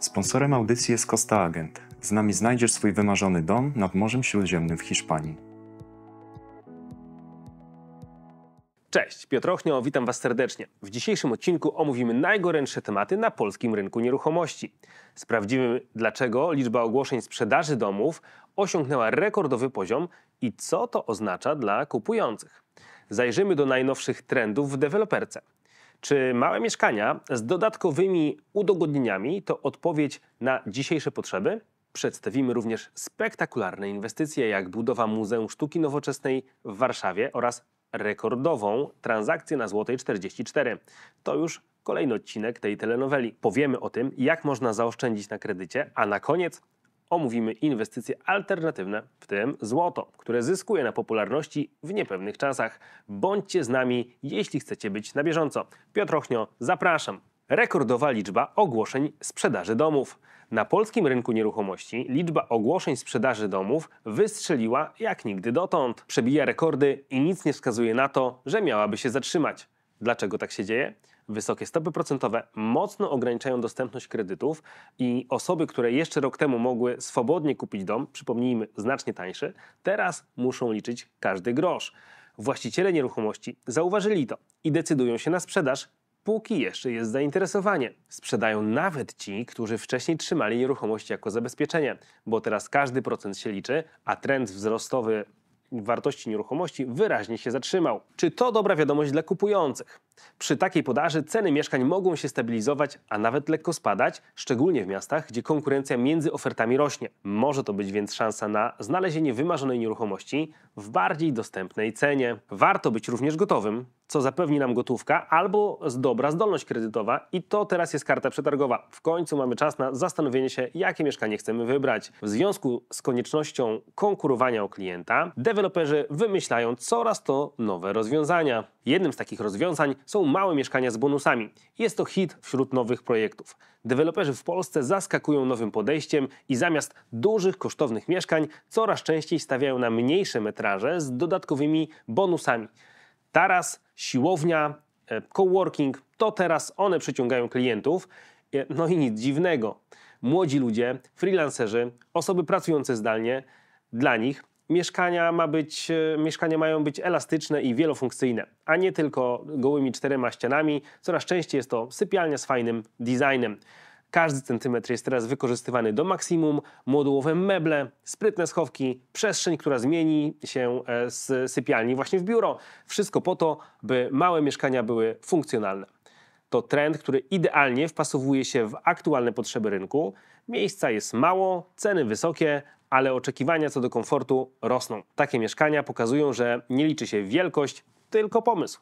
Sponsorem audycji jest Costa Agent. Z nami znajdziesz swój wymarzony dom nad Morzem Śródziemnym w Hiszpanii. Cześć, Piotr Ochnio, witam Was serdecznie. W dzisiejszym odcinku omówimy najgorętsze tematy na polskim rynku nieruchomości. Sprawdzimy, dlaczego liczba ogłoszeń sprzedaży domów osiągnęła rekordowy poziom i co to oznacza dla kupujących. Zajrzymy do najnowszych trendów w deweloperce. Czy małe mieszkania z dodatkowymi udogodnieniami to odpowiedź na dzisiejsze potrzeby? Przedstawimy również spektakularne inwestycje, jak budowa Muzeum Sztuki Nowoczesnej w Warszawie oraz rekordową transakcję na złotej 44. To już kolejny odcinek tej telenoweli. Powiemy o tym, jak można zaoszczędzić na kredycie, a na koniec omówimy inwestycje alternatywne, w tym złoto, które zyskuje na popularności w niepewnych czasach. Bądźcie z nami, jeśli chcecie być na bieżąco. Piotr Ochnio, zapraszam. Rekordowa liczba ogłoszeń sprzedaży domów. Na polskim rynku nieruchomości liczba ogłoszeń sprzedaży domów wystrzeliła jak nigdy dotąd. Przebija rekordy i nic nie wskazuje na to, że miałaby się zatrzymać. Dlaczego tak się dzieje? Wysokie stopy procentowe mocno ograniczają dostępność kredytów i osoby, które jeszcze rok temu mogły swobodnie kupić dom, przypomnijmy, znacznie tańszy, teraz muszą liczyć każdy grosz. Właściciele nieruchomości zauważyli to i decydują się na sprzedaż, póki jeszcze jest zainteresowanie. Sprzedają nawet ci, którzy wcześniej trzymali nieruchomość jako zabezpieczenie, bo teraz każdy procent się liczy, a trend wzrostowy wartości nieruchomości wyraźnie się zatrzymał. Czy to dobra wiadomość dla kupujących? Przy takiej podaży ceny mieszkań mogą się stabilizować, a nawet lekko spadać, szczególnie w miastach, gdzie konkurencja między ofertami rośnie. Może to być więc szansa na znalezienie wymarzonej nieruchomości w bardziej dostępnej cenie. Warto być również gotowym, co zapewni nam gotówka albo dobra zdolność kredytowa i to teraz jest karta przetargowa. W końcu mamy czas na zastanowienie się, jakie mieszkanie chcemy wybrać. W związku z koniecznością konkurowania o klienta, deweloperzy wymyślają coraz to nowe rozwiązania. Jednym z takich rozwiązań są małe mieszkania z bonusami. Jest to hit wśród nowych projektów. Deweloperzy w Polsce zaskakują nowym podejściem i zamiast dużych, kosztownych mieszkań coraz częściej stawiają na mniejsze metraże z dodatkowymi bonusami. Taras, siłownia, e, coworking to teraz one przyciągają klientów. E, no i nic dziwnego. Młodzi ludzie, freelancerzy, osoby pracujące zdalnie, dla nich mieszkania, ma być, e, mieszkania mają być elastyczne i wielofunkcyjne, a nie tylko gołymi czterema ścianami. Coraz częściej jest to sypialnia z fajnym designem. Każdy centymetr jest teraz wykorzystywany do maksimum, modułowe meble, sprytne schowki, przestrzeń, która zmieni się e, z sypialni właśnie w biuro. Wszystko po to, by małe mieszkania były funkcjonalne. To trend, który idealnie wpasowuje się w aktualne potrzeby rynku. Miejsca jest mało, ceny wysokie, ale oczekiwania co do komfortu rosną. Takie mieszkania pokazują, że nie liczy się wielkość, tylko pomysł.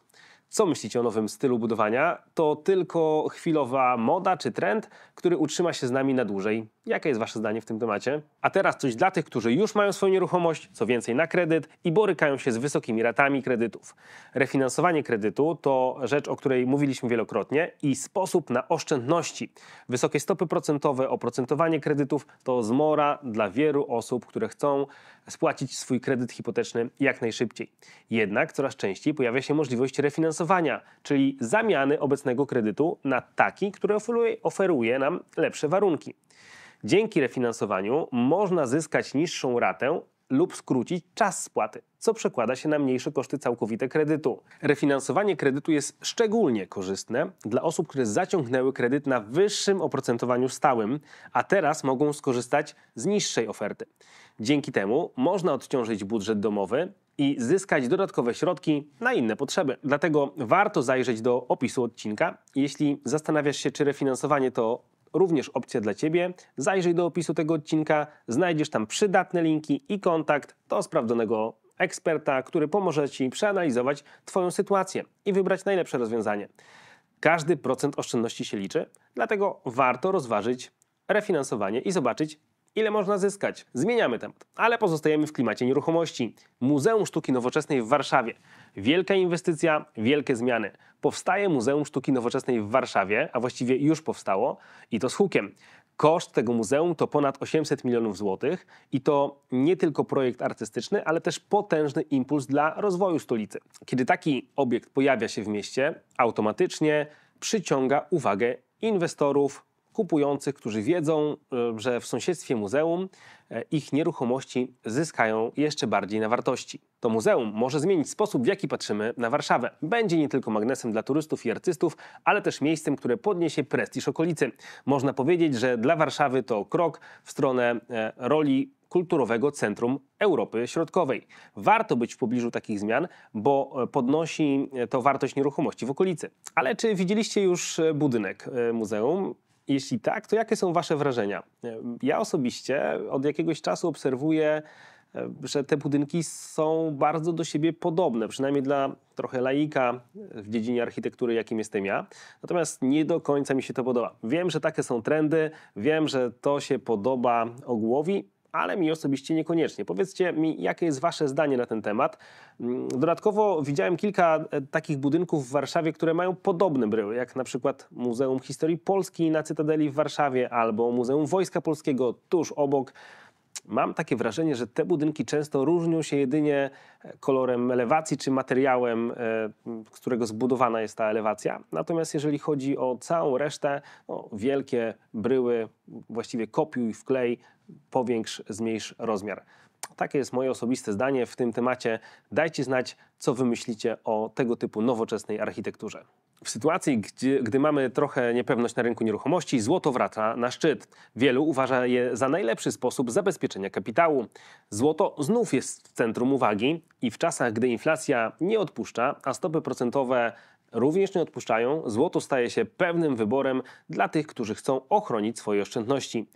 Co myślicie o nowym stylu budowania? To tylko chwilowa moda czy trend, który utrzyma się z nami na dłużej. Jakie jest Wasze zdanie w tym temacie? A teraz coś dla tych, którzy już mają swoją nieruchomość, co więcej na kredyt i borykają się z wysokimi ratami kredytów. Refinansowanie kredytu to rzecz, o której mówiliśmy wielokrotnie i sposób na oszczędności. Wysokie stopy procentowe, oprocentowanie kredytów to zmora dla wielu osób, które chcą spłacić swój kredyt hipoteczny jak najszybciej. Jednak coraz częściej pojawia się możliwość refinansowania, czyli zamiany obecnego kredytu na taki, który oferuje, oferuje nam lepsze warunki. Dzięki refinansowaniu można zyskać niższą ratę, lub skrócić czas spłaty, co przekłada się na mniejsze koszty całkowite kredytu. Refinansowanie kredytu jest szczególnie korzystne dla osób, które zaciągnęły kredyt na wyższym oprocentowaniu stałym, a teraz mogą skorzystać z niższej oferty. Dzięki temu można odciążyć budżet domowy i zyskać dodatkowe środki na inne potrzeby. Dlatego warto zajrzeć do opisu odcinka, jeśli zastanawiasz się, czy refinansowanie to również opcja dla Ciebie. Zajrzyj do opisu tego odcinka, znajdziesz tam przydatne linki i kontakt do sprawdzonego eksperta, który pomoże Ci przeanalizować Twoją sytuację i wybrać najlepsze rozwiązanie. Każdy procent oszczędności się liczy, dlatego warto rozważyć refinansowanie i zobaczyć, ile można zyskać. Zmieniamy temat, ale pozostajemy w klimacie nieruchomości. Muzeum Sztuki Nowoczesnej w Warszawie. Wielka inwestycja, wielkie zmiany. Powstaje Muzeum Sztuki Nowoczesnej w Warszawie, a właściwie już powstało i to z hukiem. Koszt tego muzeum to ponad 800 milionów złotych i to nie tylko projekt artystyczny, ale też potężny impuls dla rozwoju stolicy. Kiedy taki obiekt pojawia się w mieście, automatycznie przyciąga uwagę inwestorów, kupujących, którzy wiedzą, e, że w sąsiedztwie muzeum e, ich nieruchomości zyskają jeszcze bardziej na wartości. To muzeum może zmienić sposób, w jaki patrzymy na Warszawę. Będzie nie tylko magnesem dla turystów i artystów, ale też miejscem, które podniesie prestiż okolicy. Można powiedzieć, że dla Warszawy to krok w stronę e, roli kulturowego centrum Europy Środkowej. Warto być w pobliżu takich zmian, bo podnosi to wartość nieruchomości w okolicy. Ale czy widzieliście już budynek muzeum? Jeśli tak, to jakie są Wasze wrażenia? Ja osobiście od jakiegoś czasu obserwuję, e, że te budynki są bardzo do siebie podobne, przynajmniej dla trochę laika e, w dziedzinie architektury, jakim jestem ja. Natomiast nie do końca mi się to podoba. Wiem, że takie są trendy, wiem, że to się podoba ogółowi, ale mi osobiście niekoniecznie. Powiedzcie mi, jakie jest Wasze zdanie na ten temat. Mm, dodatkowo widziałem kilka e, takich budynków w Warszawie, które mają podobne bryły, jak na przykład Muzeum Historii Polski na Cytadeli w Warszawie albo Muzeum Wojska Polskiego tuż obok mam takie wrażenie, że te budynki często różnią się jedynie e, kolorem elewacji czy materiałem, e, z którego zbudowana jest ta elewacja. Natomiast jeżeli chodzi o całą resztę, no, wielkie bryły, właściwie kopiuj, wklej, powiększ, zmniejsz rozmiar. Takie jest moje osobiste zdanie w tym temacie. Dajcie znać, co wymyślicie o tego typu nowoczesnej architekturze. W sytuacji, gdzie, gdy mamy trochę niepewność na rynku nieruchomości, złoto wraca na szczyt. Wielu uważa je za najlepszy sposób zabezpieczenia kapitału. Złoto znów jest w centrum uwagi i w czasach, gdy inflacja nie odpuszcza, a stopy procentowe również nie odpuszczają, złoto staje się pewnym wyborem dla tych, którzy chcą ochronić swoje oszczędności.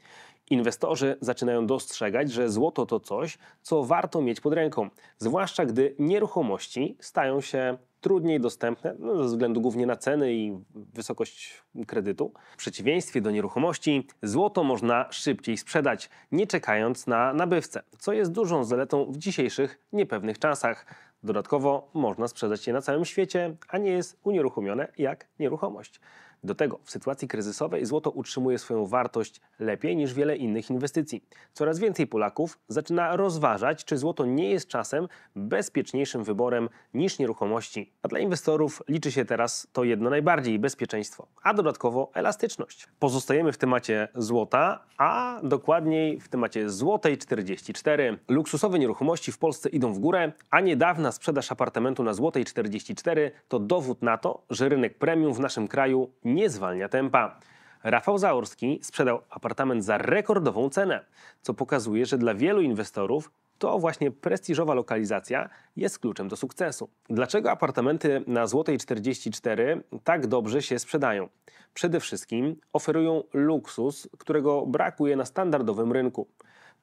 Inwestorzy zaczynają dostrzegać, że złoto to coś, co warto mieć pod ręką, zwłaszcza gdy nieruchomości stają się trudniej dostępne no, ze względu głównie na ceny i wysokość kredytu. W przeciwieństwie do nieruchomości, złoto można szybciej sprzedać, nie czekając na nabywcę, co jest dużą zaletą w dzisiejszych niepewnych czasach. Dodatkowo można sprzedać je na całym świecie, a nie jest unieruchomione jak nieruchomość. Do tego w sytuacji kryzysowej złoto utrzymuje swoją wartość lepiej niż wiele innych inwestycji. Coraz więcej Polaków zaczyna rozważać, czy złoto nie jest czasem bezpieczniejszym wyborem niż nieruchomości. A dla inwestorów liczy się teraz to jedno najbardziej bezpieczeństwo, a dodatkowo elastyczność. Pozostajemy w temacie złota, a dokładniej w temacie złotej 44. Luksusowe nieruchomości w Polsce idą w górę, a niedawna sprzedaż apartamentu na złotej 44 to dowód na to, że rynek premium w naszym kraju nie nie zwalnia tempa. Rafał Zaorski sprzedał apartament za rekordową cenę, co pokazuje, że dla wielu inwestorów to właśnie prestiżowa lokalizacja jest kluczem do sukcesu. Dlaczego apartamenty na Złotej 44 tak dobrze się sprzedają? Przede wszystkim oferują luksus, którego brakuje na standardowym rynku.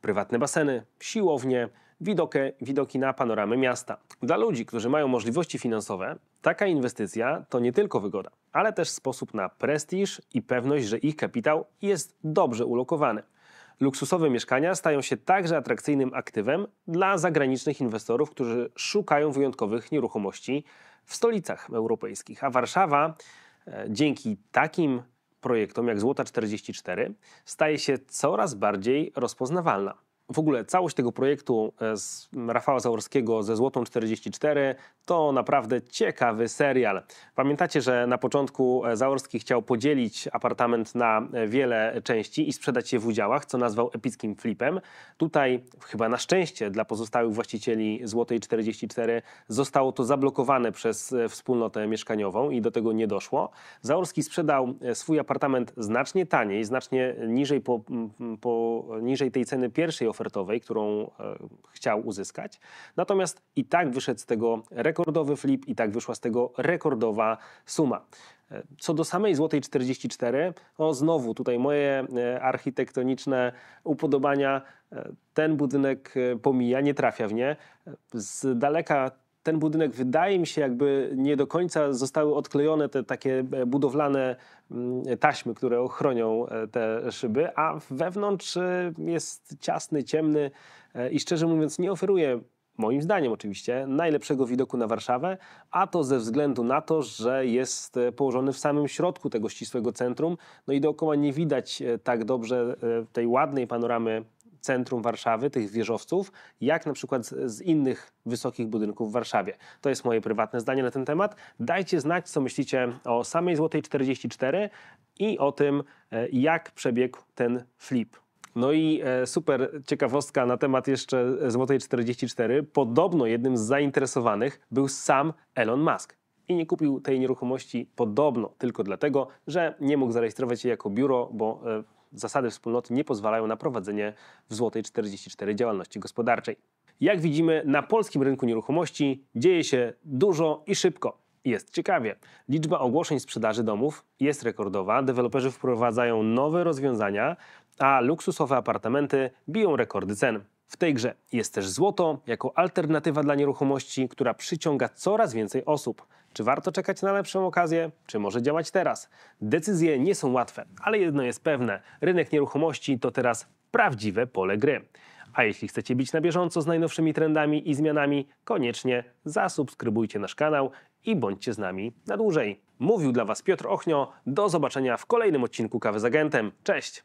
Prywatne baseny, siłownie, widoki, widoki na panoramy miasta. Dla ludzi, którzy mają możliwości finansowe, taka inwestycja to nie tylko wygoda, ale też sposób na prestiż i pewność, że ich kapitał jest dobrze ulokowany. Luksusowe mieszkania stają się także atrakcyjnym aktywem dla zagranicznych inwestorów, którzy szukają wyjątkowych nieruchomości w stolicach europejskich. A Warszawa e, dzięki takim projektom jak Złota 44 staje się coraz bardziej rozpoznawalna w ogóle całość tego projektu e, z Rafała Zaorskiego ze Złotą 44 to naprawdę ciekawy serial. Pamiętacie, że na początku e, Zaorski chciał podzielić apartament na e, wiele części i sprzedać je w udziałach, co nazwał epickim flipem. Tutaj chyba na szczęście dla pozostałych właścicieli Złotej 44 zostało to zablokowane przez wspólnotę mieszkaniową i do tego nie doszło. Zaorski sprzedał swój apartament znacznie taniej, znacznie niżej, po, po niżej tej ceny pierwszej oferty ofertowej, którą e, chciał uzyskać. Natomiast i tak wyszedł z tego rekordowy flip, i tak wyszła z tego rekordowa suma. E, co do samej złotej 44, o znowu tutaj moje e, architektoniczne upodobania ten budynek pomija, nie trafia w nie. Z daleka ten budynek wydaje mi się jakby nie do końca zostały odklejone te takie e, budowlane mm, taśmy, które ochronią e, te szyby, a wewnątrz e, jest ciasny, ciemny i szczerze mówiąc nie oferuje moim zdaniem oczywiście, najlepszego widoku na Warszawę, a to ze względu na to, że jest położony w samym środku tego ścisłego centrum, no i dookoła nie widać tak dobrze tej ładnej panoramy centrum Warszawy, tych wieżowców, jak na przykład z innych wysokich budynków w Warszawie. To jest moje prywatne zdanie na ten temat. Dajcie znać, co myślicie o samej Złotej 44 i o tym, e, jak przebiegł ten flip. No i e, super ciekawostka na temat jeszcze Złotej 44. Podobno jednym z zainteresowanych był sam Elon Musk. I nie kupił tej nieruchomości podobno tylko dlatego, że nie mógł zarejestrować jej jako biuro, bo e, Zasady wspólnoty nie pozwalają na prowadzenie w złotej 44 działalności gospodarczej. Jak widzimy, na polskim rynku nieruchomości dzieje się dużo i szybko. Jest ciekawie. Liczba ogłoszeń sprzedaży domów jest rekordowa, deweloperzy wprowadzają nowe rozwiązania, a luksusowe apartamenty biją rekordy cen. W tej grze jest też złoto jako alternatywa dla nieruchomości, która przyciąga coraz więcej osób. Czy warto czekać na lepszą okazję, czy może działać teraz? Decyzje nie są łatwe, ale jedno jest pewne: rynek nieruchomości to teraz prawdziwe pole gry. A jeśli chcecie być na bieżąco z najnowszymi trendami i zmianami, koniecznie zasubskrybujcie nasz kanał i bądźcie z nami na dłużej. Mówił dla Was Piotr Ochnio. Do zobaczenia w kolejnym odcinku Kawy z Agentem. Cześć!